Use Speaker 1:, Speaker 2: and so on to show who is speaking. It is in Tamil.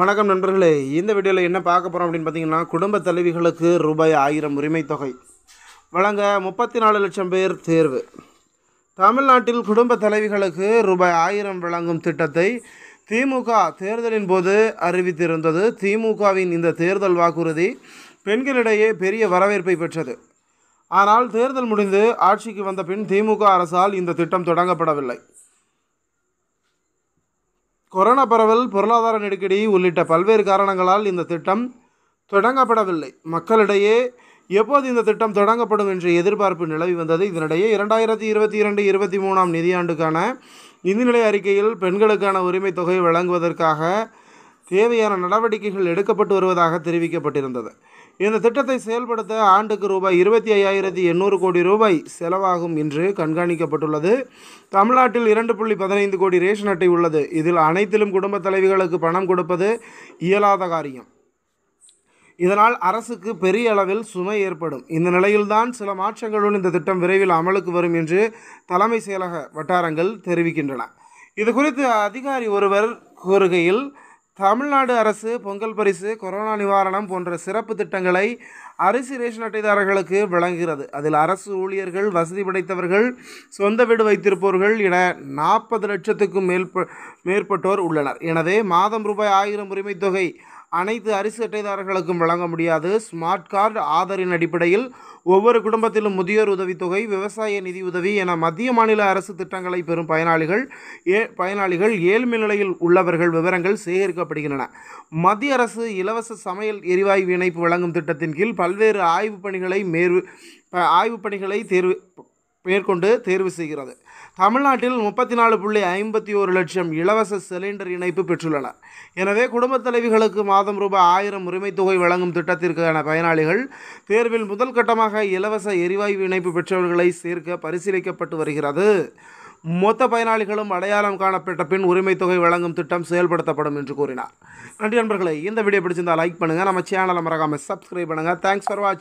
Speaker 1: வணக்கம் நண்பர்களே இந்த வீடியோவில் என்ன பார்க்க போகிறோம் அப்படின்னு பார்த்தீங்கன்னா குடும்ப தலைவிகளுக்கு ரூபாய் ஆயிரம் உரிமை தொகை வழங்க முப்பத்தி நாலு லட்சம் பேர் தேர்வு தமிழ்நாட்டில் குடும்ப தலைவிகளுக்கு ரூபாய் ஆயிரம் வழங்கும் திட்டத்தை திமுக தேர்தலின் போது அறிவித்திருந்தது திமுகவின் இந்த தேர்தல் வாக்குறுதி பெண்களிடையே பெரிய வரவேற்பை பெற்றது ஆனால் தேர்தல் முடிந்து ஆட்சிக்கு வந்த பின் திமுக அரசால் இந்த திட்டம் தொடங்கப்படவில்லை கொரோனா பரவல் பொருளாதார நெருக்கடி உள்ளிட்ட பல்வேறு காரணங்களால் இந்த திட்டம் தொடங்கப்படவில்லை மக்களிடையே எப்போது இந்த திட்டம் தொடங்கப்படும் என்ற எதிர்பார்ப்பு நிலவி வந்தது இதனிடையே இரண்டாயிரத்தி இருபத்தி இரண்டு இருபத்தி மூணாம் நிதியாண்டுக்கான நிதிநிலை அறிக்கையில் பெண்களுக்கான உரிமை தொகை வழங்குவதற்காக தேவையான நடவடிக்கைகள் எடுக்கப்பட்டு வருவதாக தெரிவிக்கப்பட்டிருந்தது இந்த திட்டத்தை செயல்படுத்த ஆண்டுக்கு ரூபாய் இருபத்தி ஐயாயிரத்தி எண்ணூறு கோடி ரூபாய் செலவாகும் என்று கண்காணிக்கப்பட்டுள்ளது தமிழ்நாட்டில் இரண்டு புள்ளி பதினைந்து கோடி ரேஷன் அட்டை உள்ளது இதில் அனைத்திலும் குடும்ப தலைவிகளுக்கு பணம் கொடுப்பது இயலாத காரியம் இதனால் அரசுக்கு பெரிய அளவில் சுமை ஏற்படும் இந்த நிலையில்தான் சில மாற்றங்களுடன் இந்த திட்டம் விரைவில் அமலுக்கு வரும் என்று தலைமை செயலக வட்டாரங்கள் தெரிவிக்கின்றன இது குறித்து அதிகாரி ஒருவர் கூறுகையில் தமிழ்நாடு அரசு பொங்கல் பரிசு கொரோனா நிவாரணம் போன்ற சிறப்பு திட்டங்களை அரிசி ரேஷன் அட்டைதாரர்களுக்கு வழங்குகிறது அதில் அரசு ஊழியர்கள் வசதி படைத்தவர்கள் சொந்த வீடு வைத்திருப்பவர்கள் என நாற்பது லட்சத்துக்கும் மேற்பட்டோர் உள்ளனர் எனவே மாதம் ரூபாய் ஆயிரம் உரிமைத் தொகை அனைத்து அரிசி அட்டைதாரர்களுக்கும் வழங்க முடியாது ஸ்மார்ட் கார்டு ஆதரின் அடிப்படையில் ஒவ்வொரு குடும்பத்திலும் முதியோர் உதவித்தொகை விவசாய நிதி உதவி என மத்திய மாநில அரசு திட்டங்களை பெறும் பயனாளிகள் ஏ பயனாளிகள் ஏழ்மை நிலையில் உள்ளவர்கள் விவரங்கள் சேகரிக்கப்படுகின்றன மத்திய அரசு இலவச சமையல் எரிவாயு இணைப்பு வழங்கும் திட்டத்தின் கீழ் பல்வேறு ஆய்வுப் பணிகளை மேற்கு ஆய்வுப் பணிகளை தேர்வு மேற்கொண்டு தேர்வு செய்கிறது தமிழ்நாட்டில் முப்பத்தி நாலு புள்ளி ஐம்பத்தி ஒரு லட்சம் இலவச சிலிண்டர் இணைப்பு பெற்றுள்ளன எனவே குடும்பத் தலைவிகளுக்கு மாதம் ரூபாய் ஆயிரம் உரிமைத் தொகை வழங்கும் திட்டத்திற்கான பயனாளிகள் தேர்வில் முதல் கட்டமாக இலவச எரிவாயு இணைப்பு பெற்றவர்களை சேர்க்க பரிசீலிக்கப்பட்டு வருகிறது மொத்த பயனாளிகளும் அடையாளம் காணப்பட்ட பின் உரிமை தொகை வழங்கும் திட்டம் செயல்படுத்தப்படும் என்று கூறினார் நன்றி நண்பர்களே இந்த வீடியோ பிடிச்சிருந்தால் லைக் பண்ணுங்கள் நம்ம சேனலை மறக்காமல் சப்ஸ்கிரைப் பண்ணுங்கள் தேங்க்ஸ் ஃபார் வாட்சிங்